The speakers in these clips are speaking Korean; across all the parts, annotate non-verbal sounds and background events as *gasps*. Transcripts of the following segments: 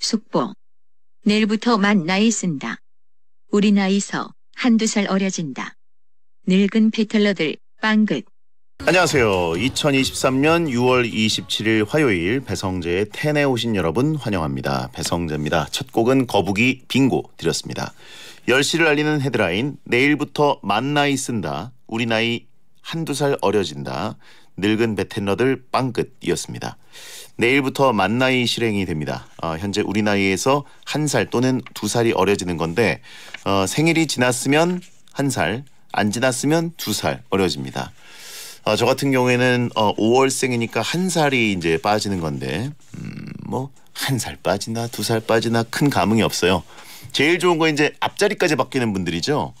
숙보 내일부터 만 나이 쓴다. 우리 나이서 한두 살 어려진다. 늙은 페텔러들 빵긋. 안녕하세요. 2023년 6월 27일 화요일 배성재의 텐에 오신 여러분 환영합니다. 배성재입니다. 첫 곡은 거북이 빙고 드렸습니다. 10시를 알리는 헤드라인 내일부터 만 나이 쓴다. 우리 나이 한두 살 어려진다. 늙은 베테너들 빵끝이었습니다. 내일부터 만나이 실행이 됩니다. 어, 현재 우리 나이에서 한 살 또는 두 살이 어려지는 건데 어, 생일이 지났으면 한 살, 안 지났으면 두 살 어려집니다. 어, 저 같은 경우에는 어, 5월생이니까 한 살이 이제 빠지는 건데 음, 뭐한 살 빠지나 두 살 빠지나 큰 감흥이 없어요. 제일 좋은 건 이제 앞자리까지 바뀌는 분들이죠.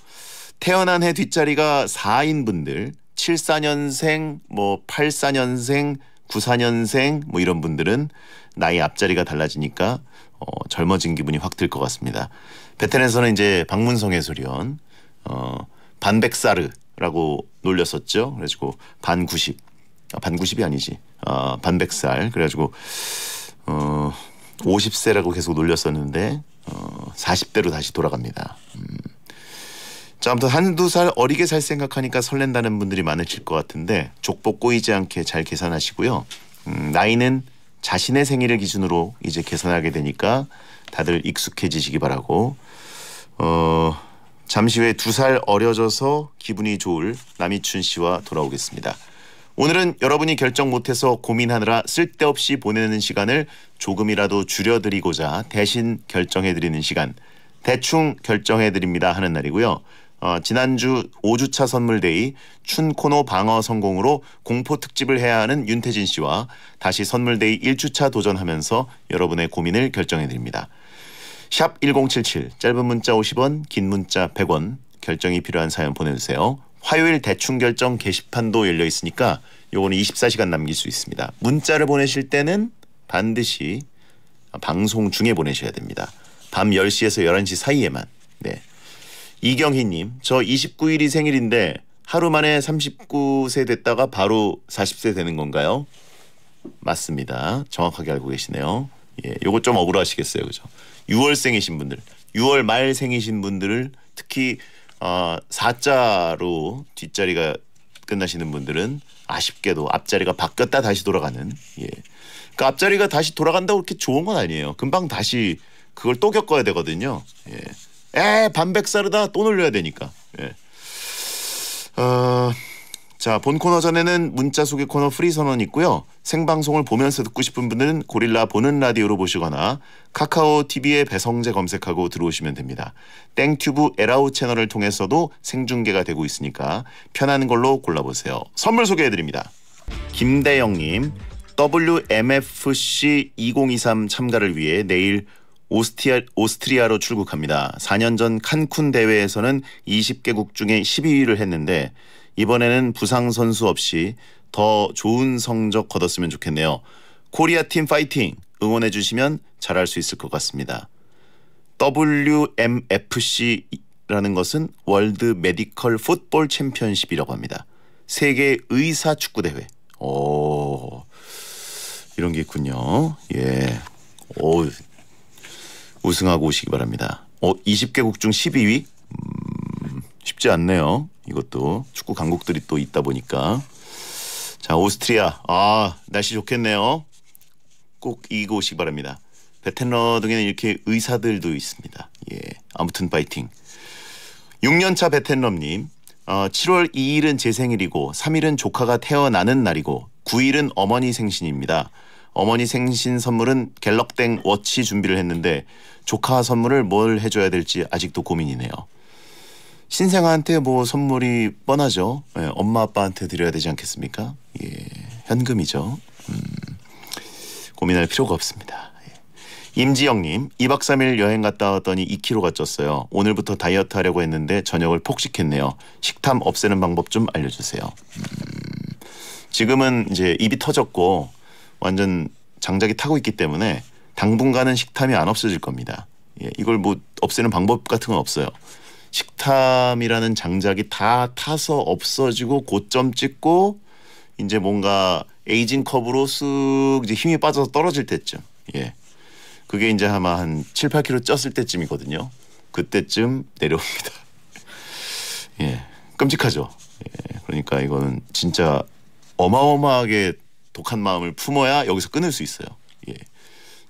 태어난 해 뒷자리가 4인 분들, 74년생, 뭐 84년생, 94년생 뭐 이런 분들은 나이 앞자리가 달라지니까 어, 젊어진 기분이 확 들 것 같습니다. 베텐에서는 이제 박문성 해소리원 어, 반백사르라고 놀렸었죠. 그래가지고 반구십, 아, 반구십이 아니지. 어, 반백살. 그래가지고 어, 50세라고 계속 놀렸었는데 어, 40대로 다시 돌아갑니다. 음. 자, 아무튼 한두 살 어리게 살 생각하니까 설렌다는 분들이 많으실 것 같은데 족보 꼬이지 않게 잘 계산하시고요. 음, 나이는 자신의 생일을 기준으로 이제 계산하게 되니까 다들 익숙해지시기 바라고 어, 잠시 후에 두 살 어려져서 기분이 좋을 남이춘 씨와 돌아오겠습니다. 오늘은 여러분이 결정 못해서 고민하느라 쓸데없이 보내는 시간을 조금이라도 줄여드리고자 대신 결정해드리는 시간 대충 결정해드립니다 하는 날이고요. 어, 지난주 5주차 선물데이 춘코노 방어 성공으로 공포 특집을 해야 하는 윤태진 씨와 다시 선물데이 1주차 도전하면서 여러분의 고민을 결정해드립니다. 샵 1077 짧은 문자 50원 긴 문자 100원 결정이 필요한 사연 보내주세요. 화요일 대충 결정 게시판도 열려 있으니까 요거는 24시간 남길 수 있습니다. 문자를 보내실 때는 반드시 방송 중에 보내셔야 됩니다. 밤 10시에서 11시 사이에만. 네. 이경희님, 저 29일이 생일인데 하루 만에 39세 됐다가 바로 40세 되는 건가요? 맞습니다. 정확하게 알고 계시네요. 예, 요거 좀 억울하시겠어요, 그죠? 6월생이신 분들, 6월 말 생이신 분들을 특히 어, 4자로 뒷자리가 끝나시는 분들은 아쉽게도 앞자리가 바뀌었다 다시 돌아가는 예. 그 앞자리가 다시 돌아간다고 그렇게 좋은 건 아니에요. 금방 다시 그걸 또 겪어야 되거든요. 예. 에반백살르다또 예, 놀려야 되니까. 예. 어, 자, 본 코너 전에는 문자 소개 코너 프리 선언 있고요. 생방송을 보면서 듣고 싶은 분은 고릴라 보는 라디오로 보시거나 카카오 TV에 배성재 검색하고 들어오시면 됩니다. 땡튜브 에라우 채널을 통해서도 생중계가 되고 있으니까 편한 걸로 골라보세요. 선물 소개해드립니다. 김대영님, WMFC 2023 참가를 위해 내일 오스티아, 오스트리아로 출국합니다. 4년 전 칸쿤 대회에서는 20개국 중에 12위를 했는데 이번에는 부상 선수 없이 더 좋은 성적 거뒀으면 좋겠네요. 코리아 팀 파이팅! 응원해 주시면 잘할 수 있을 것 같습니다. WMFC라는 것은 월드 메디컬 풋볼 챔피언십이라고 합니다. 세계 의사 축구 대회. 오. 이런 게 있군요. 예. 오, 우승하고 오시기 바랍니다. 어, 20개국 중 12위? 음, 쉽지 않네요. 이것도 축구 강국들이 또 있다 보니까. 자, 오스트리아. 아, 날씨 좋겠네요. 꼭 이기고 오시기 바랍니다. 베테너 등에는 이렇게 의사들도 있습니다. 예. 아무튼 파이팅. 6년차 베테너님. 어, 7월 2일은 제 생일이고 3일은 조카가 태어나는 날이고 9일은 어머니 생신입니다. 어머니 생신 선물은 갤럭땡 워치 준비를 했는데 조카 선물을 뭘 해줘야 될지 아직도 고민이네요. 신생아한테 뭐 선물이 뻔하죠. 예, 엄마 아빠한테 드려야 되지 않겠습니까? 예, 현금이죠. 음, 고민할 필요가 없습니다. 예. 임지영님, 2박 3일 여행 갔다 왔더니 2kg가 쪘어요. 오늘부터 다이어트 하려고 했는데 저녁을 폭식했네요. 식탐 없애는 방법 좀 알려주세요. 음, 지금은 이제 입이 터졌고 완전 장작이 타고 있기 때문에 당분간은 식탐이 안 없어질 겁니다. 예, 이걸 뭐 없애는 방법 같은 건 없어요. 식탐이라는 장작이 다 타서 없어지고 고점 찍고 이제 뭔가 에이징 컵으로 쑥 이제 힘이 빠져서 떨어질 때쯤. 예. 그게 이제 아마 한 7, 8kg 쪘을 때쯤이거든요. 그때쯤 내려옵니다. *laughs* 예. 끔찍하죠. 예. 그러니까 이거는 진짜 어마어마하게 독한 마음을 품어야 여기서 끊을 수 있어요. 예.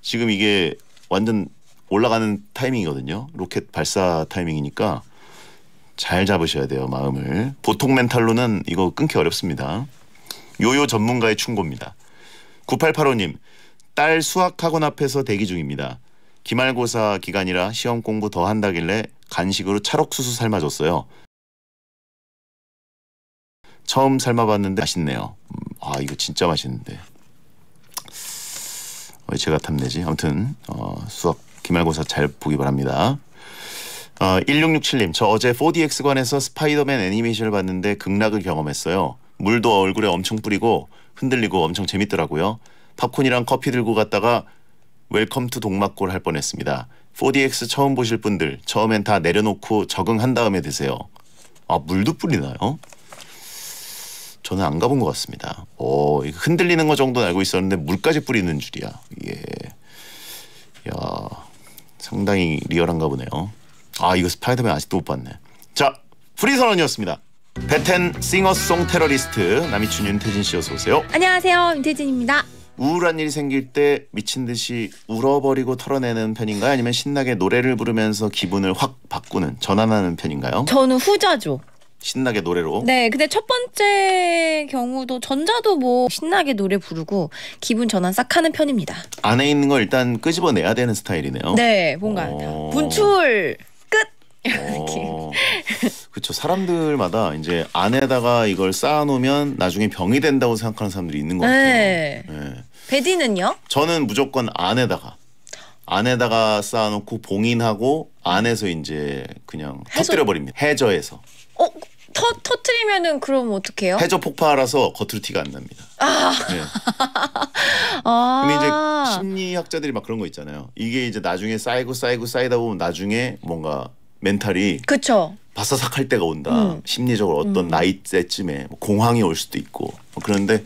지금 이게 완전 올라가는 타이밍이거든요. 로켓 발사 타이밍이니까 잘 잡으셔야 돼요 마음을. 보통 멘탈로는 이거 끊기 어렵습니다. 요요 전문가의 충고입니다. 9885님 딸 수학학원 앞에서 대기 중입니다. 기말고사 기간이라 시험 공부 더 한다길래 간식으로 찰옥수수 삶아줬어요. 처음 삶아봤는데 맛있네요. 음. 아 이거 진짜 맛있는데 왜 제가 탐내지? 아무튼 어, 수업 기말고사 잘 보기 바랍니다. 어, 1667님 저 어제 4DX관에서 스파이더맨 애니메이션을 봤는데 극락을 경험했어요. 물도 얼굴에 엄청 뿌리고 흔들리고 엄청 재밌더라고요. 팝콘이랑 커피 들고 갔다가 웰컴 투 동막골 할 뻔했습니다. 4DX 처음 보실 분들 처음엔 다 내려놓고 적응한 다음에 드세요. 아 물도 뿌리나요? 저는 안 가본 것 같습니다. 어, 흔들리는 거 정도는 알고 있었는데 물까지 뿌리는 줄이야. 예. 야, 상당히 리얼한가 보네요. 아, 이거 스파이더맨 아직도 못 봤네. 자, 프리선언이었습니다. 베텐 싱어송 테러리스트 남이춘 윤태진 씨 어서 오세요. 안녕하세요. 윤태진입니다. 우울한 일이 생길 때 미친 듯이 울어버리고 털어내는 편인가요? 아니면 신나게 노래를 부르면서 기분을 확 바꾸는 전환하는 편인가요? 저는 후자죠. 신나게 노래로. 네, 근데 첫 번째 경우도 전자도 뭐 신나게 노래 부르고 기분 전환 싹 하는 편입니다. 안에 있는 걸 일단 끄집어내야 되는 스타일이네요. 네, 뭔가 어... 분출 끝 *laughs* 그렇죠. 사람들마다 이제 안에다가 이걸 쌓아놓으면 나중에 병이 된다고 생각하는 사람들이 있는 것 같아요. 네. 네. 베디는요? 저는 무조건 안에다가. 안에다가 쌓아놓고 봉인하고 안에서 이제 그냥 터뜨려 버립니다. 해저에서. 어, 터 터트리면은 그럼 어떡 해요? 해저 폭발라서 겉으로 티가 안 납니다. 아. 네. *laughs* 아. 근데 이제 심리학자들이 막 그런 거 있잖아요. 이게 이제 나중에 쌓이고 쌓이고 쌓이다 보면 나중에 뭔가 멘탈이 그쵸. 바사삭 할 때가 온다. 음. 심리적으로 어떤 음. 나이 때쯤에 뭐 공황이 올 수도 있고 뭐 그런데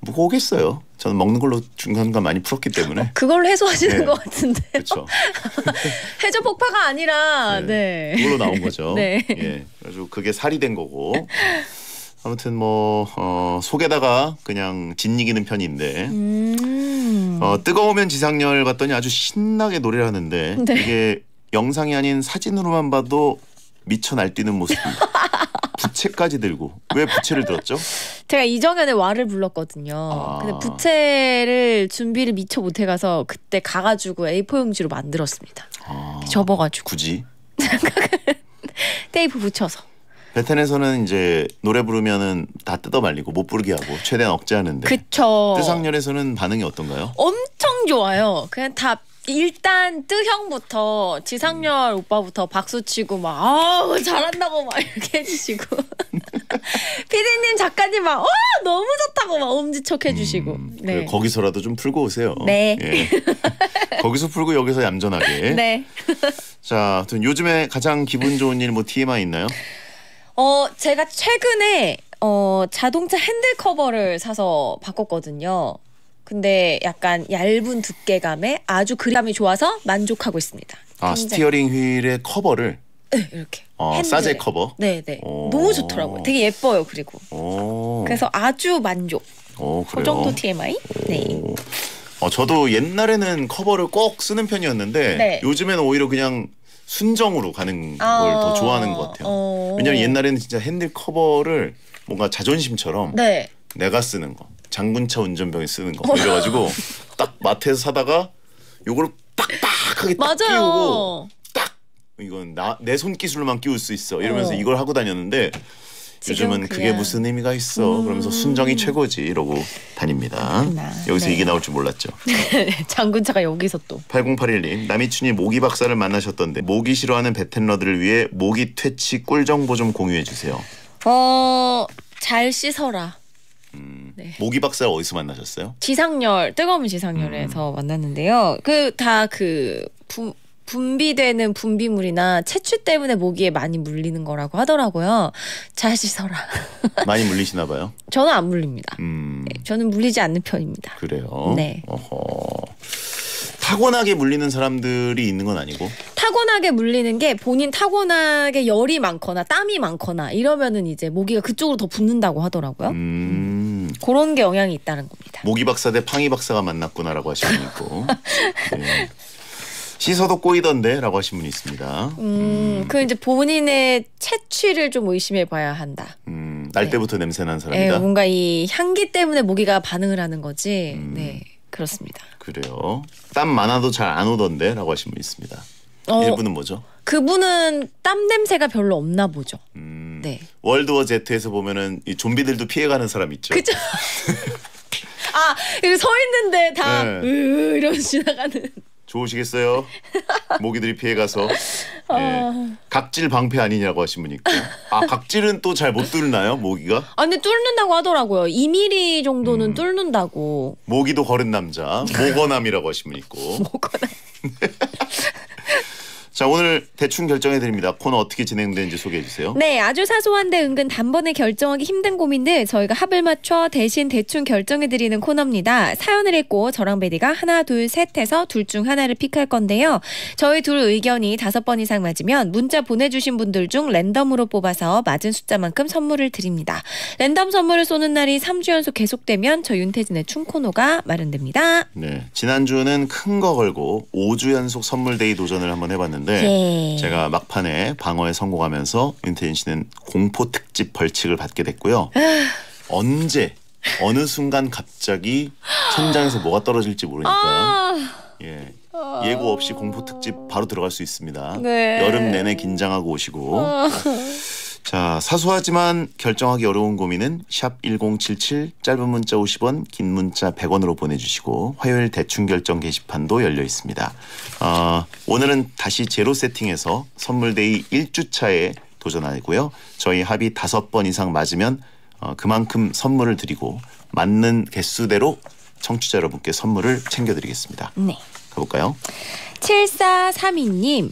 뭐겠어요. 저는 먹는 걸로 중간간 많이 풀었기 때문에 어, 그걸 해소하시는 네. 것 같은데 그렇죠. *laughs* 해저 폭파가 아니라 네. 네. 그걸로 나온 거죠. *laughs* 네. 예. 그래서 그게 살이 된 거고 아무튼 뭐 어, 속에다가 그냥 짓이기는 편인데 음. 어, 뜨거우면 지상렬 봤더니 아주 신나게 노래를 하는데 네. 이게 영상이 아닌 사진으로만 봐도 미쳐 날뛰는 모습입니다. *laughs* 부채까지 들고 왜 부채를 들었죠? 제가 이정현의 와를 불렀거든요. 아. 근데 부채를 준비를 미처 못해 가서 그때 가가지고 A4 용지로 만들었습니다. 아. 접어가지고 굳이 *laughs* 테이프 붙여서. 베텐에서는 이제 노래 부르면은 다 뜯어 말리고 못 부르게 하고 최대한 억제하는데. 그쵸. 뜨상렬에서는 반응이 어떤가요? 엄청 좋아요. 그냥 다 일단 뜨형부터 지상렬 오빠부터 박수 치고 막 아우 잘한다고 막 이렇게 해주시고 *laughs* 피디님 작가님 막 어, 너무 좋다고 막 엄지척 해주시고 음, 네. 거기서라도 좀 풀고 오세요. 네. 예. 거기서 풀고 여기서 얌전하게. *laughs* 네. 자, 아무튼 요즘에 가장 기분 좋은 일 뭐 TMI 있나요? 어 제가 최근에 어 자동차 핸들 커버를 사서 바꿨거든요. 근데 약간 얇은 두께감에 아주 그립감이 좋아서 만족하고 있습니다. 아 굉장히. 스티어링 휠의 커버를 네, 이렇게 아, 싸제 커버. 네, 네. 오. 너무 좋더라고요. 되게 예뻐요. 그리고 오. 그래서 아주 만족. 오, 그 정도 TMI. 네. 어, 저도 옛날에는 커버를 꼭 쓰는 편이었는데 네. 요즘에는 오히려 그냥 순정으로 가는 아. 걸더 좋아하는 것 같아요. 어 왜냐면 옛날에는 진짜 핸들 커버를 뭔가 자존심처럼 네. 내가 쓰는 거. 장군차 운전병에 쓰는 거 이래가지고 *laughs* 딱 마트에서 사다가 요거를 빡빡하게 딱 맞아요. 끼우고 딱 이건 나 내 손기술로만 끼울 수 있어 이러면서 어. 이걸 하고 다녔는데 요즘은 그게 무슨 의미가 있어 음... 그러면서 순정이 최고지 이러고 다닙니다. 그렇구나. 여기서 네. 이게 나올 줄 몰랐죠. *laughs* 네, 장군차가 여기서 또. 8081님 남이춘이 모기 박사를 만나셨던데 모기 싫어하는 베텐러들을 위해 모기 퇴치 꿀 정보 좀 공유해 주세요. 어 잘 씻어라. 음... 네. 모기 박사를 어디서 만나셨어요? 지상열 뜨거운 지상열에서 음. 만났는데요. 그다그 그, 분비되는 분비물이나 채취 때문에 모기에 많이 물리는 거라고 하더라고요. 잘 씻어라. *laughs* 많이 물리시나 봐요. 저는 안 물립니다. 음. 네, 저는 물리지 않는 편입니다. 그래요. 네. 어허. 타고나게 물리는 사람들이 있는 건 아니고 타고나게 물리는 게 본인 타고나게 열이 많거나 땀이 많거나 이러면은 이제 모기가 그쪽으로 더 붙는다고 하더라고요. 음. 음. 그런 게 영향이 있다는 겁니다. 모기 박사 대 팡이 박사가 만났구나라고 하시분 있고. 씻어도 네. 꼬이던데라고 하신 분이 있습니다. 음, 음, 그 이제 본인의 채취를 좀 의심해 봐야 한다. 음, 날 네. 때부터 냄새 난 사람이다. 네, 뭔가 이 향기 때문에 모기가 반응을 하는 거지. 음. 네, 그렇습니다. 그래요. 땀 많아도 잘 안 오던데라고 하신 분 있습니다. 어, 1부는 뭐죠? 그분은 땀 냄새가 별로 없나 보죠. 음, 네. 월드워 제트에서 보면은 이 좀비들도 피해가는 사람 있죠. 그죠. *laughs* 아, 서 있는데 다 네. 으, 이러면 지나가는. 좋으시겠어요? 모기들이 피해가서 *laughs* 아. 예. 각질 방패 아니냐고 하신 분 있고 아 각질은 또 잘 못 뚫나요 모기가? 아 근데 뚫는다고 하더라고요 2mm 정도는 음. 뚫는다고 모기도 거른 남자 모건남이라고 하신 분 있고 *laughs* 모건남 자 오늘 대충 결정해 드립니다. 코너 어떻게 진행되는지 소개해 주세요. 네, 아주 사소한데 은근 단번에 결정하기 힘든 고민들 저희가 합을 맞춰 대신 대충 결정해 드리는 코너입니다. 사연을 읽고 저랑 베디가 하나 둘 셋 해서 둘 중 하나를 픽할 건데요. 저희 둘 의견이 다섯 번 이상 맞으면 문자 보내주신 분들 중 랜덤으로 뽑아서 맞은 숫자만큼 선물을 드립니다. 랜덤 선물을 쏘는 날이 3주 연속 계속되면 저 윤태진의 춤코너가 마련됩니다. 네, 지난주는 큰 거 걸고 5주 연속 선물 데이 도전을 한번 해봤는데 있는데 네. 예. 제가 막판에 방어에 성공하면서 윤태인 씨는 공포 특집 벌칙을 받게 됐고요. *gasps* 언제 어느 순간 갑자기 천장에서 뭐가 떨어질지 모르니까 아. 예. 예고 없이 공포 특집 바로 들어갈 수 있습니다. 네. 여름 내내 긴장하고 오시고. 아. 자, 사소하지만 결정하기 어려운 고민은 샵 1077 짧은 문자 50원, 긴 문자 100원으로 보내주시고 화요일 대충 결정 게시판도 열려 있습니다. 어, 오늘은 다시 제로 세팅해서 선물데이 1주차에 도전하고요. 저희 합이 5번 이상 맞으면 어, 그만큼 선물을 드리고 맞는 개수대로 청취자 여러분께 선물을 챙겨드리겠습니다. 네. 가볼까요? 7432님.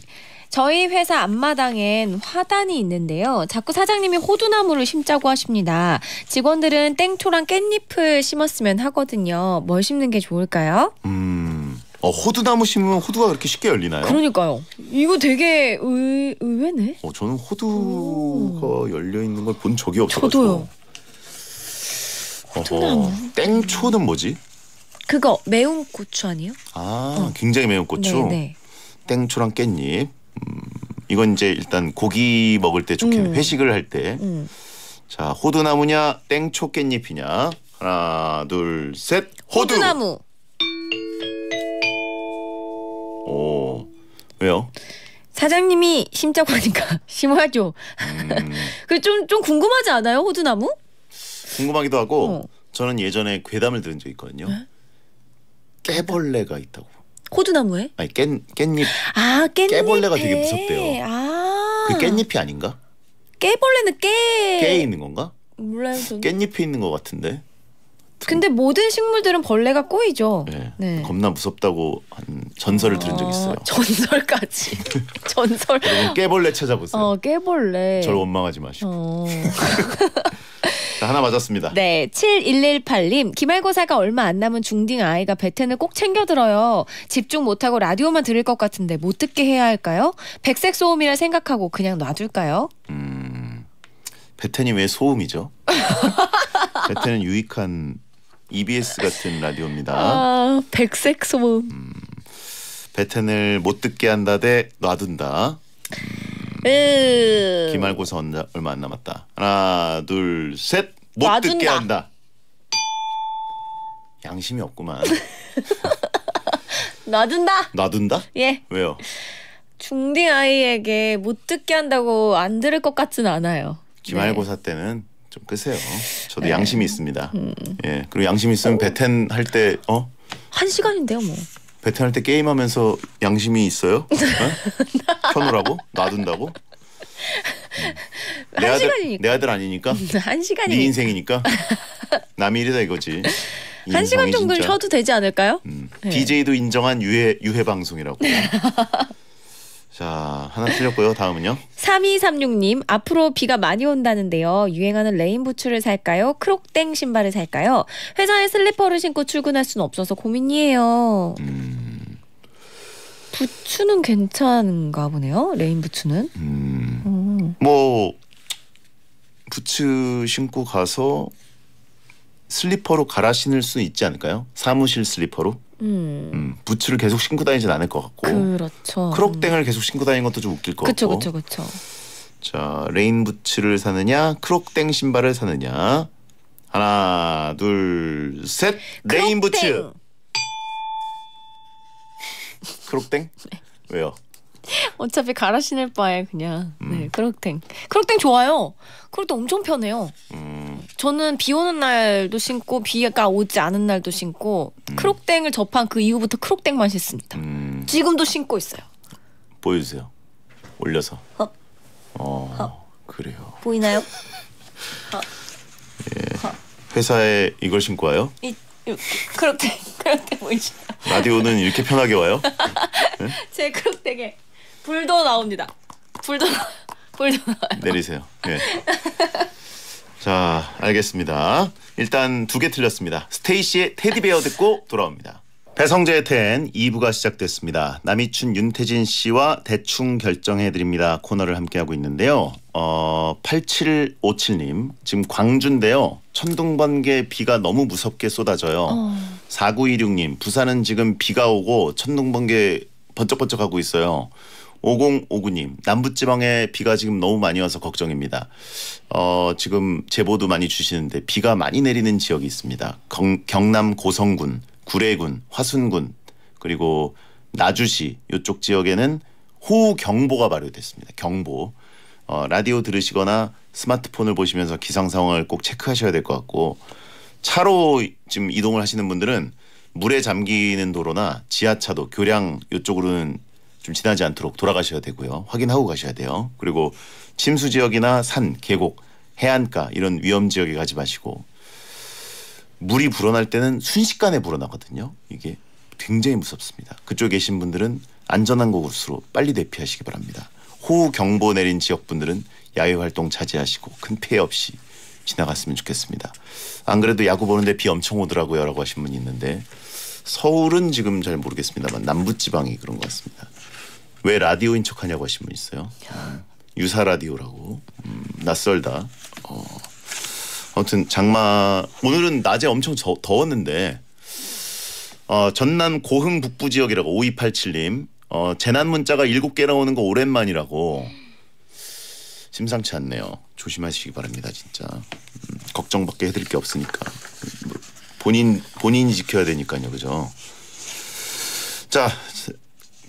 저희 회사 앞마당엔 화단이 있는데요. 자꾸 사장님이 호두나무를 심자고 하십니다. 직원들은 땡초랑 깻잎을 심었으면 하거든요. 뭘 심는 게 좋을까요? 음. 어, 호두나무 심으면 호두가 그렇게 쉽게 열리나요? 그러니까요. 이거 되게 의, 외네 어, 저는 호두가 열려 있는 걸 본 적이 없어서. 저도요. 호두나 땡초는 뭐지? 그거 매운 고추 아니에요? 아, 어. 굉장히 매운 고추. 네, 네. 땡초랑 깻잎. 이건 이제 일단 고기 먹을 때 좋겠네. 음. 회식을 할 때. 음. 자, 호두나무냐, 땡초 깻잎이냐. 하나, 둘, 셋. 호두. 호두나무. 오. 왜요? 사장님이 심자고 하니까 *laughs* 심어야죠 음. *laughs* 그좀 좀 궁금하지 않아요, 호두나무? 궁금하기도 하고 어. 저는 예전에 괴담을 들은 적이 있거든요. 네? 깨벌레가 있다고. 호두나무에? 아니 깻 깻잎. 아 깻잎. 깨벌레가 되게 무섭대요. 아. 그 깻잎이 아닌가? 깨벌레는 깨. 깨 있는 건가? 몰라요. 저는. 깻잎에 있는 것 같은데. 근데 모든 식물들은 벌레가 꼬이죠. 네. 네. 겁나 무섭다고 한 전설을 아, 들은 적 있어요. 전설까지. *laughs* 전설. 깨벌레 찾아보세요. 어, 깨벌레. 절 원망하지 마시고. 어. *laughs* 자, 하나 맞았습니다. 네, 7118님 기말고사가 얼마 안 남은 중딩 아이가 베텐을 꼭 챙겨 들어요. 집중 못하고 라디오만 들을 것 같은데 못 듣게 해야 할까요? 백색 소음이라 생각하고 그냥 놔둘까요? 음, 베텐이 왜 소음이죠? *laughs* 베텐은 유익한 EBS 같은 라디오입니다. 아, 백색 소음. 음, 베텐을 못 듣게 한다 대 놔둔다. 음. 에이. 예. 기말고사 언다, 얼마 안 남았다. 하나, 둘, 셋. 못 놔준다. 듣게 한다. 양심이 없구만. *laughs* 놔둔다. 놔둔다? 예. 왜요? 중딩 아이에게 못 듣게 한다고 안 들을 것 같진 않아요. 기말고사 네. 때는 좀 끄세요. 저도 네. 양심이 있습니다. 음. 예. 그리고 양심 있으면 베텐 어. 할때 어? 한 시간인데요, 뭐. 베트남 때 게임하면서 양심이 있어요? *laughs* 어? 켜놓으라고? 놔둔다고? 내 아들, 내 아들 아니니까? *laughs* 한 시간이. 네 인생이니까? 남의 일이다 이거지. *laughs* 한 시간 정도는 진도 되지 않을까요? 음. 네. DJ도 인정한 유해, 유해 방송이라고. 자, 하나 틀렸고요. 다음은요. 3236님, 앞으로 비가 많이 온다는데요. 유행하는 레인 부츠를 살까요? 크록땡 신발을 살까요? 회사에 슬리퍼를 신고 출근할 수는 없어서 고민이에요. 음... 부츠는 괜찮은가 보네요. 레인 부츠는. 음... 음. 뭐 부츠 신고 가서 슬리퍼로 갈아 신을 수 있지 않을까요? 사무실 슬리퍼로? 음. 음, 부츠를 계속 신고 다니진 않을 것 같고 그렇죠. 크록땡을 계속 신고 다니는 것도 좀 웃길 것 그쵸, 같고 그렇죠 그렇죠 레인 부츠를 사느냐 크록땡 신발을 사느냐 하나 둘 셋 레인 부츠 크록땡 *laughs* 네. 왜요? 어차피 갈아 신을 바에 그냥 네, 음. 네 크록땡 크록땡 좋아요 크록땡 엄청 편해요 음. 저는 비 오는 날도 신고 비가 오지 않은 날도 신고 음. 크록땡을 접한 그 이후부터 크록땡만 신습니다. 음. 지금도 신고 있어요. 보여주세요. 올려서. 헉. 어 헉. 어, 어. 그래요. 보이나요? *laughs* 어. 예. 회사에 이걸 신고 와요? 이, 이, 크록땡 *laughs* 크록땡 보이시나 라디오는 이렇게 편하게 와요? 네? *laughs* 제 크록땡에 불도 나옵니다. 불도 불도 나와요. 내리세요. 예. 자, 알겠습니다. 일단 두 개 틀렸습니다. 스테이시의 테디베어 듣고 돌아옵니다. 배성재의 텐 2부가 시작됐습니다. 남이춘 윤태진 씨와 대충 결정해드립니다. 코너를 함께하고 있는데요. 어, 8757님, 지금 광주인데요. 천둥번개 비가 너무 무섭게 쏟아져요. 어. 4926님, 부산은 지금 비가 오고 천둥번개 번쩍번쩍하고 있어요. 5059님 남부지방에 비가 지금 너무 많이 와서 걱정입니다. 어, 지금 제보도 많이 주시는데 비가 많이 내리는 지역이 있습니다. 경, 경남 고성군, 구례군, 화순군 그리고 나주시 이쪽 지역에는 호우경보가 발효됐습니다. 경보. 어, 라디오 들으시거나 스마트폰을 보시면서 기상 상황을 꼭 체크하셔야 될 것 같고 차로 지금 이동을 하시는 분들은 물에 잠기는 도로나 지하차도, 교량 이쪽으로는 좀 지나지 않도록 돌아가셔야 되고요. 확인하고 가셔야 돼요. 그리고 침수 지역이나 산, 계곡, 해안가 이런 위험 지역에 가지 마시고 물이 불어날 때는 순식간에 불어나거든요. 이게 굉장히 무섭습니다. 그쪽에 계신 분들은 안전한 곳으로 빨리 대피하시기 바랍니다. 호우 경보 내린 지역 분들은 야외 활동 자제하시고 큰 피해 없이 지나갔으면 좋겠습니다. 안 그래도 야구 보는데 비 엄청 오더라고요라고 하신 분이 있는데 서울은 지금 잘 모르겠습니다만 남부 지방이 그런 것 같습니다. 왜 라디오인 척하냐고 하신 분 있어요. 음, 유사 라디오라고 음, 낯설다. 어. 아무튼 장마 오늘은 낮에 엄청 저, 더웠는데 어, 전남 고흥 북부 지역이라고 5287님 어, 재난 문자가 7개 나오는 거 오랜만이라고 심상치 않네요. 조심하시기 바랍니다 진짜 음, 걱정밖에 해드릴 게 없으니까 음, 뭐, 본인 본인이 지켜야 되니까요 그죠? 자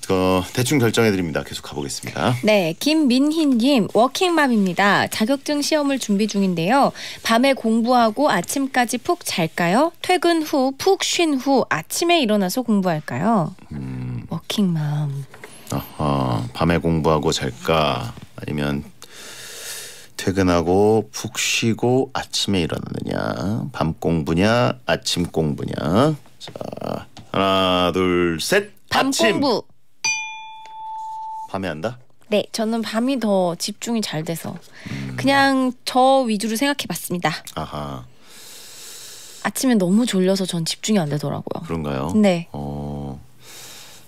어, 대충 결정해드립니다. 계속 가보겠습니다. 네, 김민희님 워킹맘입니다. 자격증 시험을 준비 중인데요. 밤에 공부하고 아침까지 푹 잘까요? 퇴근 후 푹 쉰 후 아침에 일어나서 공부할까요? 음. 워킹맘. 어, 밤에 공부하고 잘까? 아니면 퇴근하고 푹 쉬고 아침에 일어나느냐? 밤 공부냐? 아침 공부냐? 자, 하나, 둘, 셋. 밤 아침. 공부. 밤에 한다? 네, 저는 밤이 더 집중이 잘 돼서 음. 그냥 저 위주로 생각해봤습니다. 아하. 아침에 너무 졸려서 전 집중이 안 되더라고요. 그런가요? 네. 어,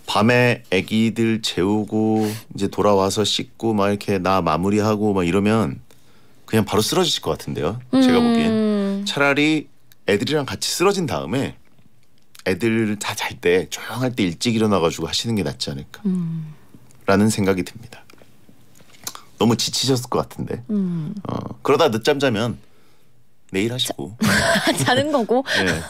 밤에 아기들 재우고 이제 돌아와서 씻고 막 이렇게 나 마무리하고 막 이러면 그냥 바로 쓰러지실 것 같은데요. 음. 제가 보기엔 음. 차라리 애들이랑 같이 쓰러진 다음에 애들 다 잘 때 조용할 때 일찍 일어나가지고 하시는 게 낫지 않을까. 음. 라는 생각이 듭니다. 너무 지치셨을 것 같은데. 음. 어, 그러다 늦잠 자면 내일 하시고. 자, *laughs* 는 거고. 네.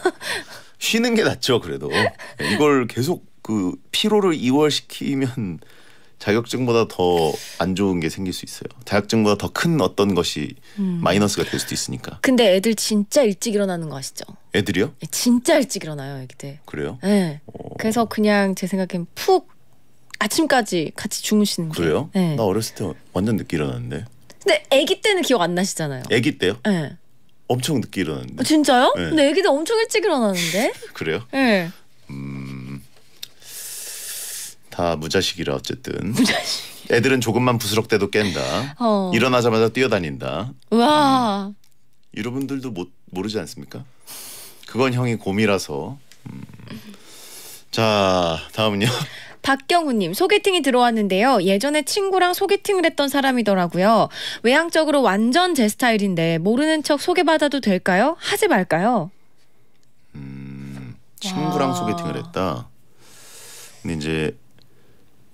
쉬는 게 낫죠 그래도. 예, 이걸 계속 그 피로를 이월시키면 자격증보다 더 안 좋은 게 생길 수 있어요. 자격증보다 더 큰 어떤 것이 음. 마이너스가 될 수도 있으니까. 근데 애들 진짜 일찍 일어나는 거 아시죠? 애들이요? 예, 진짜 일찍 일어나요 애기들. 그래요? 네. 오. 어. 그래서 그냥 제 생각엔 푹 아침까지 같이 주무시는 거예요. 그래요? 네. 나 어렸을 때 완전 늦게 일어났는데. 근데 아기 때는 기억 안 나시잖아요. 아기 때요? 네. 엄청 늦게 일어났는데. 어, 진짜요? 네. 근데 아기 때 엄청 일찍 일어나는데. *laughs* 그래요? 네. 음. 다 무자식이라 어쨌든. 무자식. 애들은 조금만 부스럭대도 깬다. 어. 일어나자마자 뛰어다닌다. 와. 음. 여러분들도 못, 모르지 않습니까? 그건 형이 곰이라서. 음. 자, 다음은요. *laughs* 박경우님 소개팅이 들어왔는데요. 예전에 친구랑 소개팅을 했던 사람이더라고요. 외향적으로 완전 제 스타일인데 모르는 척 소개받아도 될까요? 하지 말까요? 음, 친구랑 와. 소개팅을 했다. 근데 이제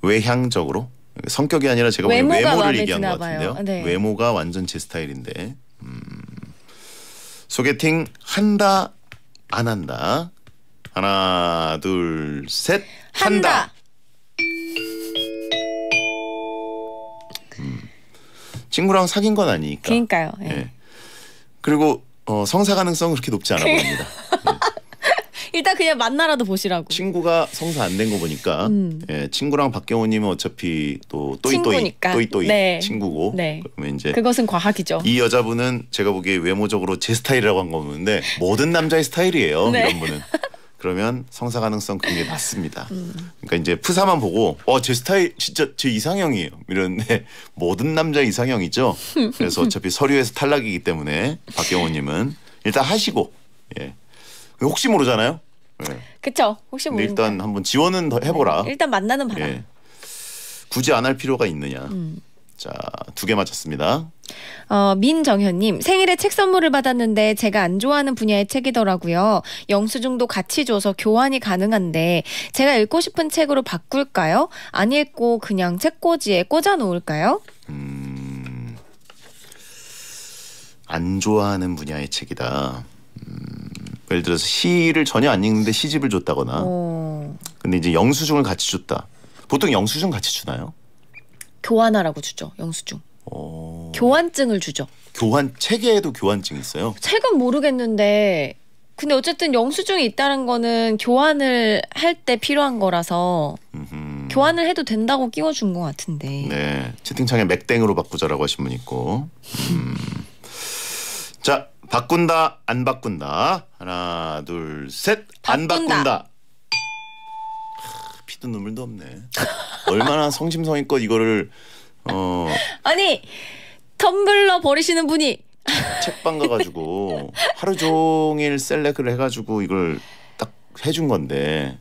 외향적으로 성격이 아니라 제가 외모를 얘기한 것 같은데요. 네. 외모가 완전 제 스타일인데 음, 소개팅 한다 안 한다 하나 둘 셋 한다. 한다. 친구랑 사귄 건 아니니까. 그러니까요. 예. 예. 그리고 어, 성사 가능성 그렇게 높지 않아 보입니다. *laughs* 일단 그냥 만나라도 보시라고. 친구가 성사 안 된 거 보니까 음. 예, 친구랑 박경호님은 어차피 또 또이 또이 또이 또이 네. 친구고 네. 그러면 이제 그것은 과학이죠. 이 여자분은 제가 보기에 외모적으로 제 스타일이라고 한 거는데 모든 남자의 스타일이에요. 네. 이런 분은. *laughs* 그러면 성사 가능성 굉장히 낮습니다. 음. 그러니까 이제 프사만 보고 어 제 스타일 진짜 제 이상형이에요. 이런데 네, 모든 남자 이상형이죠. 그래서 어차피 서류에서 탈락이기 때문에 박경호님은 일단 하시고 예. 혹시 모르잖아요. 예. 그쵸. 혹시 모르. 일단 한번 지원은 더 해보라. 네. 일단 만나는 바람. 예. 굳이 안 할 필요가 있느냐. 음. 자, 두 개 맞췄습니다. 어, 민정현님 생일에 책 선물을 받았는데 제가 안 좋아하는 분야의 책이더라고요. 영수증도 같이 줘서 교환이 가능한데 제가 읽고 싶은 책으로 바꿀까요? 안 읽고 그냥 책꽂이에 꽂아 놓을까요? 음, 안 좋아하는 분야의 책이다. 음, 예를 들어서 시를 전혀 안 읽는데 시집을 줬다거나. 오. 근데 이제 영수증을 같이 줬다. 보통 영수증 같이 주나요? 교환하라고 주죠 영수증. 어... 교환증을 주죠. 교환 책에도 교환증 있어요? 책은 모르겠는데 근데 어쨌든 영수증이 있다는 거는 교환을 할 때 필요한 거라서 음흠. 교환을 해도 된다고 끼워준 것 같은데. 네, 채팅창에 맥땡으로 바꾸자라고 하신 분 있고. 음. 자, 바꾼다 안 바꾼다 하나 둘셋안 바꾼다. 싶은 눈물도 없네. 얼마나 성심성의껏 이거를 어 아니 텀블러 버리시는 분이 책방 가가지고 하루 종일 셀렉을 해가지고 이걸 딱 해준 건데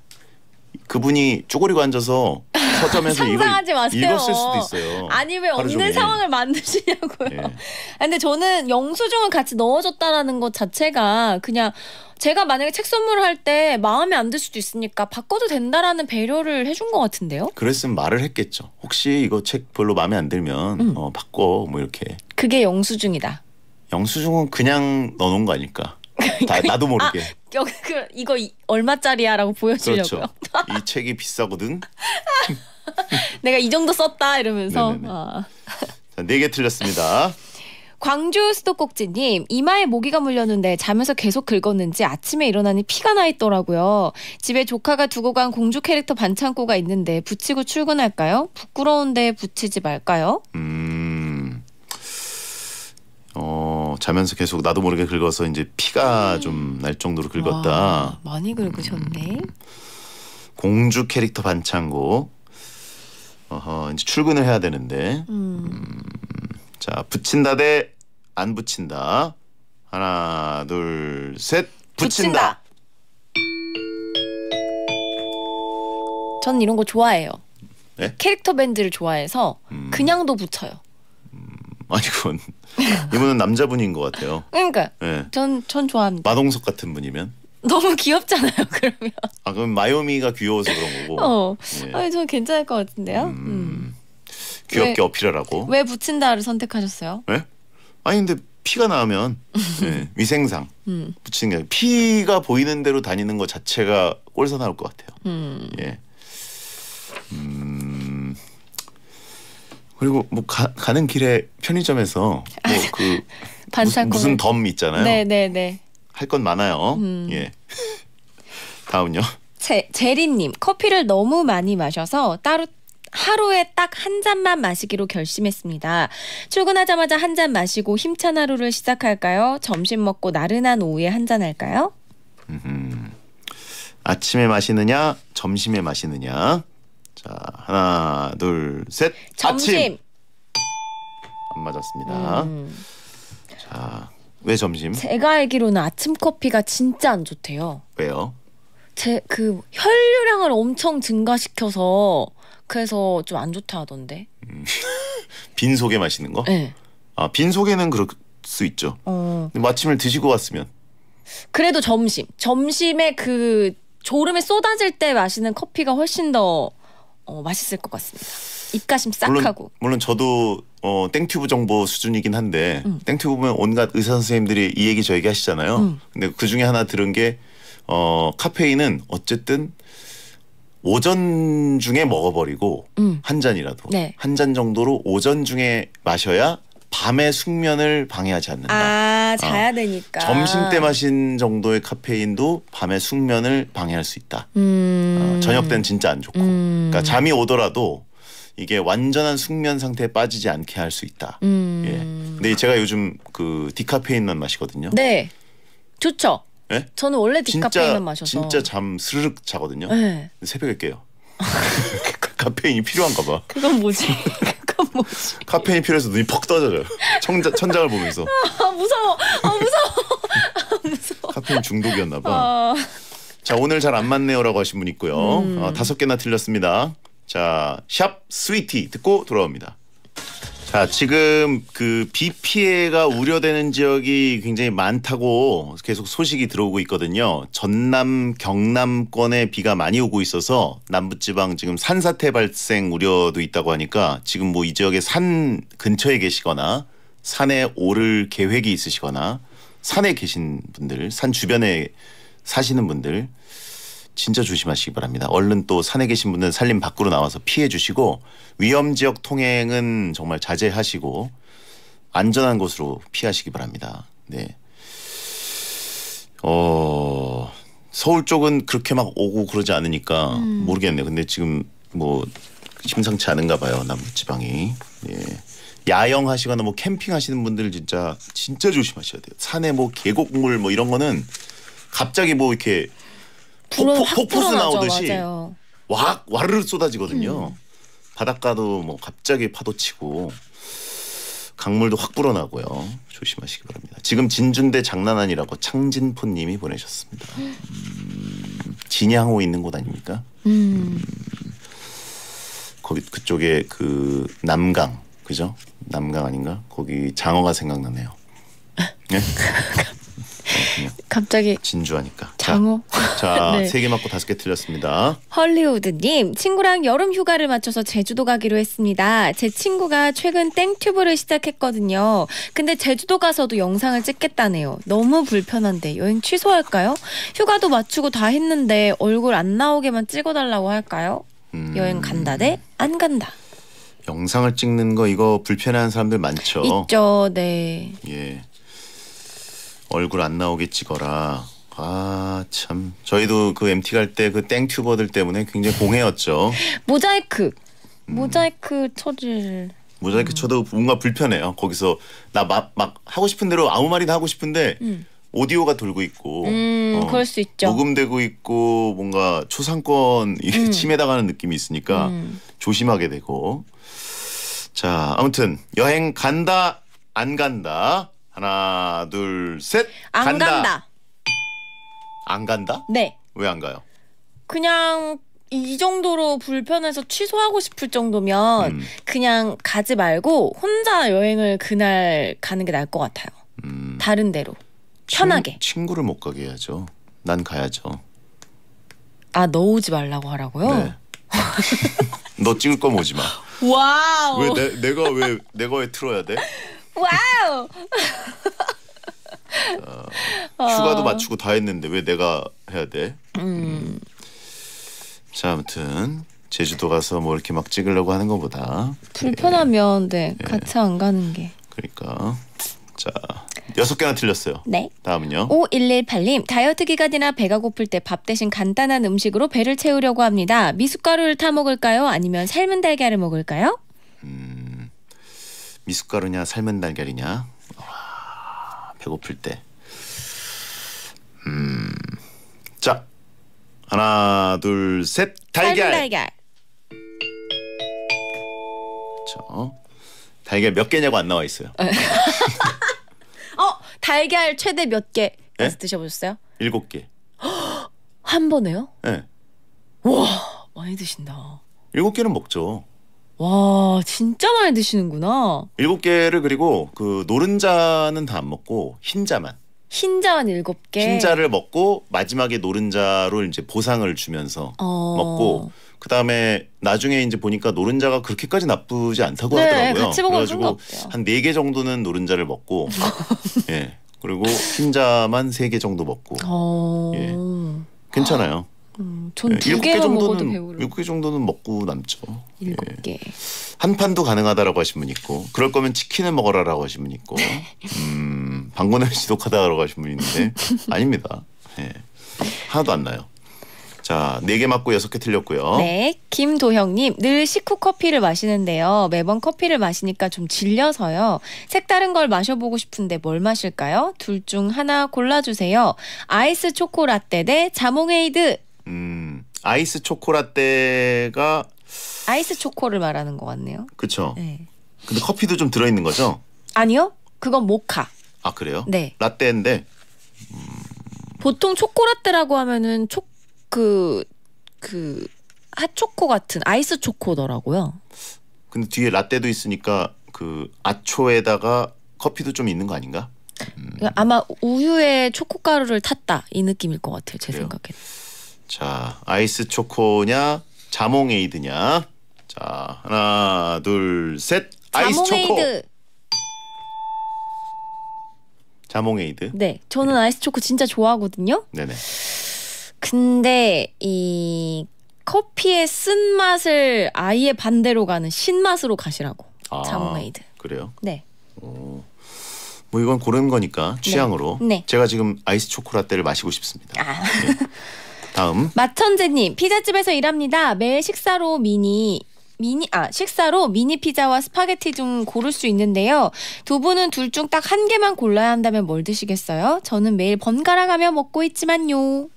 그분이 쪼그리고 앉아서 저점에서 이거 읽었을 수도 있어요. 아니 왜 없는 상황을 만드시냐고요. 네. 예. *laughs* 근데 저는 영수증을 같이 넣어줬다라는 것 자체가 그냥 제가 만약에 책 선물할 때 마음에 안 들 수도 있으니까 바꿔도 된다라는 배려를 해준 것 같은데요? 그랬으면 말을 했겠죠. 혹시 이거 책 별로 마음에 안 들면 음. 어, 바꿔 뭐 이렇게. 그게 영수증이다. 영수증은 그냥 넣어놓은 거 아닐까? *laughs* 다, 나도 아, 모르게. 아, 여기 그 이거 이, 얼마짜리야라고 보여주려고요. 그렇죠. 이 책이 비싸거든. *laughs* *laughs* 내가 이 정도 썼다 이러면서. 아. 네개 틀렸습니다. *laughs* 광주 수도꼭지님 이마에 모기가 물렸는데 자면서 계속 긁었는지 아침에 일어나니 피가 나 있더라고요. 집에 조카가 두고 간 공주 캐릭터 반창고가 있는데 붙이고 출근할까요? 부끄러운데 붙이지 말까요? 음, 어 자면서 계속 나도 모르게 긁어서 이제 피가 음. 좀날 정도로 긁었다. 와, 많이 긁으셨네. 음, 공주 캐릭터 반창고 어허, 이제 출근을 해야 되는데. 음. 음 자, 붙인다 대 안 붙인다. 하나, 둘, 셋. 붙인다. 붙인다. 저는 이런 거 좋아해요. 네? 캐릭터 밴드를 좋아해서 음. 그냥도 붙여요. 음, 아니 그건 *laughs* 이분은 남자분인 것 같아요. 그러니까 네. 전전 좋아합니다. 마동석 같은 분이면 너무 귀엽잖아요. *laughs* 그러면. 아 그럼 마요미가 귀여워서 그런 거고. 어. 예. 아니 저 괜찮을 것 같은데요. 음. 음. 귀엽게 왜, 어필하라고. 왜 붙인다를 선택하셨어요? 왜? 예? 아니 근데 피가 나면 예, *laughs* 위생상 음. 붙이게 피가 보이는 대로 다니는 것 자체가 꼴사 나올 것 같아요. 음. 예. 음. 그리고 뭐 가, 가는 길에 편의점에서 뭐그 *laughs* 무슨, 덤 있잖아요. 네네네. 네, 네. 할건 많아요. 음. 예. 다음요. 제, 제리님 커피를 너무 많이 마셔서 따로 하루에 딱 한 잔만 마시기로 결심했습니다. 출근하자마자 한 잔 마시고 힘찬 하루를 시작할까요? 점심 먹고 나른한 오후에 한 잔 할까요? 음, 아침에 마시느냐, 점심에 마시느냐. 자, 하나, 둘, 셋. 점심. 아침. 안 맞았습니다. 음. 자, 왜 점심? 제가 알기로는 아침 커피가 진짜 안 좋대요. 왜요? 제 그 혈류량을 엄청 증가시켜서 그래서 좀 안 좋다 하던데. 음. *laughs* 빈속에 마시는 거? 네. 아 빈속에는 그럴 수 있죠. 어. 근침을 뭐 드시고 왔으면. 그래도 점심 점심에 그 졸음에 쏟아질 때 마시는 커피가 훨씬 더 어, 맛있을 것 같습니다. 입가심 싹 물론, 하고. 물론 저도 어, 땡튜브 정보 수준이긴 한데 음. 땡튜브 보면 온갖 의사 선생님들이 이 얘기 저 얘기 하시잖아요. 음. 근데 그 중에 하나 들은 게 어, 카페인은 어쨌든 오전 중에 먹어버리고 음. 한 잔이라도 네. 한잔 정도로 오전 중에 마셔야 밤에 숙면을 방해하지 않는다. 아 어. 자야 어. 되니까 점심 때 마신 정도의 카페인도 밤에 숙면을 방해할 수 있다. 음. 어, 저녁 때는 진짜 안 좋고, 음. 그러니까 잠이 오더라도 이게 완전한 숙면 상태에 빠지지 않게 할 수 있다. 음. 예. 근데 제가 요즘 그 디카페인만 마시거든요. 네. 좋죠. 네? 저는 원래 디카페인만 마셔서 진짜 잠 스르륵 자거든요. 네. 새벽에 깨요. *laughs* 카페인이 필요한가 봐. 그건 뭐지? *laughs* 그건 뭐지? 카페인 필요해서 눈이 퍽 떠져요. 청자, 천장을 보면서. *laughs* 아, 무서워. 아, 무서워. 아, 무서워. 카페인 중독이었나 봐. 아... 자, 오늘 잘 안 맞네요라고 하신 분 있고요. 음. 아, 다섯 개나 틀렸습니다. 자, 샵 스위티 듣고 돌아옵니다. 자, 지금 그 비 피해가 우려되는 지역이 굉장히 많다고 계속 소식이 들어오고 있거든요. 전남, 경남권에 비가 많이 오고 있어서 남부지방 지금 산사태 발생 우려도 있다고 하니까 지금 뭐 이 지역에 산 근처에 계시거나 산에 오를 계획이 있으시거나 산에 계신 분들, 산 주변에 사시는 분들 진짜 조심하시기 바랍니다. 얼른 또 산에 계신 분들 산림 밖으로 나와서 피해 주시고 위험 지역 통행은 정말 자제하시고 안전한 곳으로 피하시기 바랍니다. 네. 어, 서울 쪽은 그렇게 막 오고 그러지 않으니까 음. 모르겠네요. 근데 지금 뭐 심상치 않은가 봐요. 남부지방이. 예. 야영 하시거나 뭐 캠핑 하시는 분들 진짜 진짜 조심하셔야 돼요. 산에 뭐 계곡물 뭐 이런 거는 갑자기 뭐 이렇게 불은 폭, 폭포수 나오듯이 맞아와르르 쏟아지거든요. 음. 바닷가도 뭐 갑자기 파도 치고 강물도 확 불어나고요. 조심하시기 바랍니다. 지금 진준대 장난 아니라고 창진포님이 보내셨습니다. 음, 진양호 있는 곳 아닙니까? 음. 음. 거기 그쪽에 그 남강 그죠? 남강 아닌가? 거기 장어가 생각나네요. *laughs* 네? 갑자기 진주하니까 장어. 자, 자, *laughs* 네. 세개 맞고 5개 틀렸습니다. 헐리우드님, 친구랑 여름 휴가를 맞춰서 제주도 가기로 했습니다. 제 친구가 최근 땡튜브를 시작했거든요. 근데 제주도 가서도 영상을 찍겠다네요. 너무 불편한데 여행 취소할까요? 휴가도 맞추고 다 했는데 얼굴 안 나오게만 찍어달라고 할까요? 음... 여행 간다 대안 간다. 영상을 찍는 거 이거 불편한 사람들 많죠. 있죠, 네. 예. 얼굴 안 나오게 찍어라. 아, 참. 저희도 그 MT 갈 때 그 땡튜버들 때문에 굉장히 공해였죠. 모자이크. 음. 모자이크 처질. 모자이크 음. 쳐도 뭔가 불편해요. 거기서 나 막 막 하고 싶은 대로 아무 말이나 하고 싶은데 음. 오디오가 돌고 있고 음, 어, 그럴 수 있죠. 녹음되고 있고 뭔가 초상권 음. *laughs* 침해당하는 느낌이 있으니까 음. 조심하게 되고 자 아무튼 여행 간다 안 간다 하나 둘셋 간다. 간다. 안 간다? 네. 왜 안 가요? 그냥 이 정도로 불편해서 취소하고 싶을 정도면 음. 그냥 가지 말고 혼자 여행을 그날 가는 게 나을 것 같아요. 음. 다른 데로 편하게. 친, 구를못 가게 해야죠. 난 가야죠. 아 넣어오지 말라고 하라고요? 네. *laughs* 너 찍을 거면 오지 마. 와우. 왜 내, 내가 왜 내가 왜 틀어야 돼? 와우. *laughs* 어, 휴가도 마치고다 어. 했는데 왜 내가 해야 돼? 음. 음. 자 아무튼 제주도 가서 뭐 이렇게 막 찍으려고 하는 것보다 불편하면 예. 네, 네. 같이 안 가는 게 그러니까 자 여섯 개나 틀렸어요. 네. 다음은요. 5118님 다이어트 기간이나 배가 고플 때 밥 대신 간단한 음식으로 배를 채우려고 합니다. 미숫가루를 타 먹을까요? 아니면 삶은 달걀을 먹을까요? 음 미숫가루냐 삶은 달걀이냐? 배고플 때. 음. 자. 하나, 둘, 셋. 달걀. 달걀. 그렇죠. 달걀 몇 개냐고 안 나와 있어요. 어, *laughs* 어 달걀 최대 몇 개? 네? 예? 드셔 보셨어요? 일곱 개. 한 번에요? 네. 와, 많이 드신다. 일곱 개는 먹죠. 와 진짜 많이 드시는구나. 일곱 개를 그리고 그 노른자는 다 안 먹고 흰자만. 흰자만 일곱 개. 흰자를 먹고 마지막에 노른자로 이제 보상을 주면서 어. 먹고 그 다음에 나중에 이제 보니까 노른자가 그렇게까지 나쁘지 않다고 네, 하더라고요. 같이 그래가지고 한네 개 정도는 노른자를 먹고, *laughs* 예 그리고 흰자만 세 개 정도 먹고, 어. 예 괜찮아요. 음, 전두 예, 개 정도는 일곱 개 정도는 먹고 남죠. 일곱 예. 개. 예. 한 판도 가능하다라고 하신 분 있고, 그럴 거면 치킨을 먹어라라고 하신 분 있고, 음, 방구는 *laughs* 지독하다라고 하신 분 있는데 *laughs* 아닙니다. 예. 하나도 안 나요. 자, 네 개 맞고 여섯 개 틀렸고요. 네, 김도형님 늘 식후 커피를 마시는데요. 매번 커피를 마시니까 좀 질려서요. 색다른 걸 마셔보고 싶은데 뭘 마실까요? 둘 중 하나 골라주세요. 아이스 초코라떼 대 자몽에이드. 음 아이스 초코라떼가 아이스 초코를 말하는 것 같네요. 그렇죠. 네. 근데 커피도 좀 들어 있는 거죠? 아니요, 그건 모카. 아 그래요? 네. 라떼인데 음... 보통 초코라떼라고 하면은 초 그그 그 핫초코 같은 아이스 초코더라고요. 근데 뒤에 라떼도 있으니까 그 아초에다가 커피도 좀 있는 거 아닌가? 음. 아마 우유에 초코가루를 탔다 이 느낌일 것 같아요. 제 그래요? 생각에. 는 자, 아이스 초코냐, 자몽에이드냐. 자, 하나, 둘, 셋. 아이스 초코. 자몽에이드. 자몽에이드. 네, 저는 아이스 초코 진짜 좋아하거든요. 네네. 근데 이 커피의 쓴 맛을 아예 반대로 가는 신맛으로 가시라고. 아, 자몽에이드. 그래요? 네. 오. 뭐 이건 고른 거니까 취향으로. 네. 네. 제가 지금 아이스 초코라떼를 마시고 싶습니다. 아. 네. *laughs* 다음. 마천재님 피자집에서 일합니다. 매일 식사로 미니 미니 아 식사로 미니 피자와 스파게티 중 고를 수 있는데요. 두 분은 둘 중 딱 한 개만 골라야 한다면 뭘 드시겠어요? 저는 매일 번갈아가며 먹고 있지만요.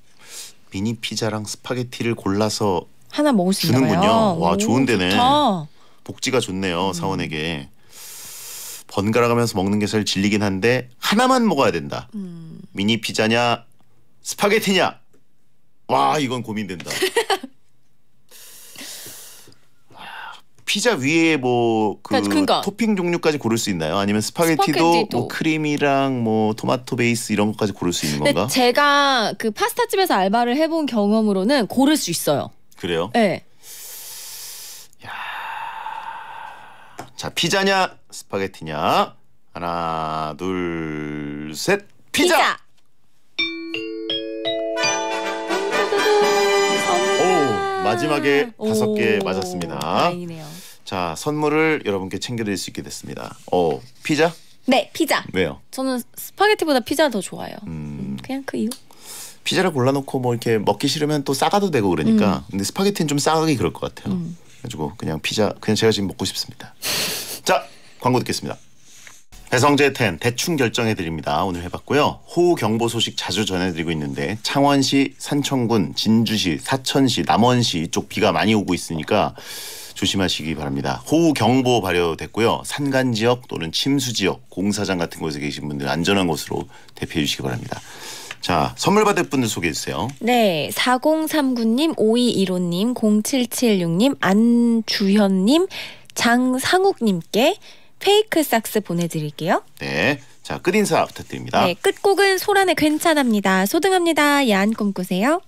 미니 피자랑 스파게티를 골라서 하나 먹을 수 주는군요. 와 오, 좋은데네. 좋다. 복지가 좋네요 음. 사원에게. 번갈아가면서 먹는 게 제일 질리긴 한데 하나만 먹어야 된다. 음. 미니 피자냐 스파게티냐 와 이건 고민된다. *laughs* 피자 위에 뭐그 그러니까. 토핑 종류까지 고를 수 있나요? 아니면 스파게티도, 스파게티도, 뭐 크림이랑 뭐 토마토 베이스 이런 것까지 고를 수 있는 건가? 제가 그 파스타 집에서 알바를 해본 경험으로는 고를 수 있어요. 그래요? 네. 야... 자 피자냐 스파게티냐 하나 둘 셋 피자! 피자! 마지막에 음. 다섯 개 맞았습니다. 다행이네요. 자 선물을 여러분께 챙겨드릴 수 있게 됐습니다. 어 피자? 네 피자. 왜요? 저는 스파게티보다 피자 더 좋아요. 해 음. 음. 그냥 그 이유. 피자를 골라놓고 뭐 이렇게 먹기 싫으면 또 싸가도 되고 그러니까 음. 근데 스파게티는 좀 싸가기 그럴 것 같아요. 음. 가지고 그냥 피자 그냥 제가 지금 먹고 싶습니다. 자 광고 듣겠습니다. 배성재 텐 대충 결정해 드립니다. 오늘 해봤고요. 호우 경보 소식 자주 전해드리고 있는데 창원시, 산천군 진주시, 사천시, 남원시 이쪽 비가 많이 오고 있으니까 조심하시기 바랍니다. 호우 경보 발효됐고요. 산간 지역 또는 침수 지역, 공사장 같은 곳에 계신 분들 안전한 곳으로 대피해 주시기 바랍니다. 자, 선물 받을 분들 소개해 주세요. 네, 4039님, 5215님, 0776님, 안주현님, 장상욱님께 페이크 삭스 보내드릴게요. 네. 자, 끝인사 부탁드립니다. 네, 끝곡은 소란의 괜찮합니다. 소등합니다. 야한 꿈꾸세요.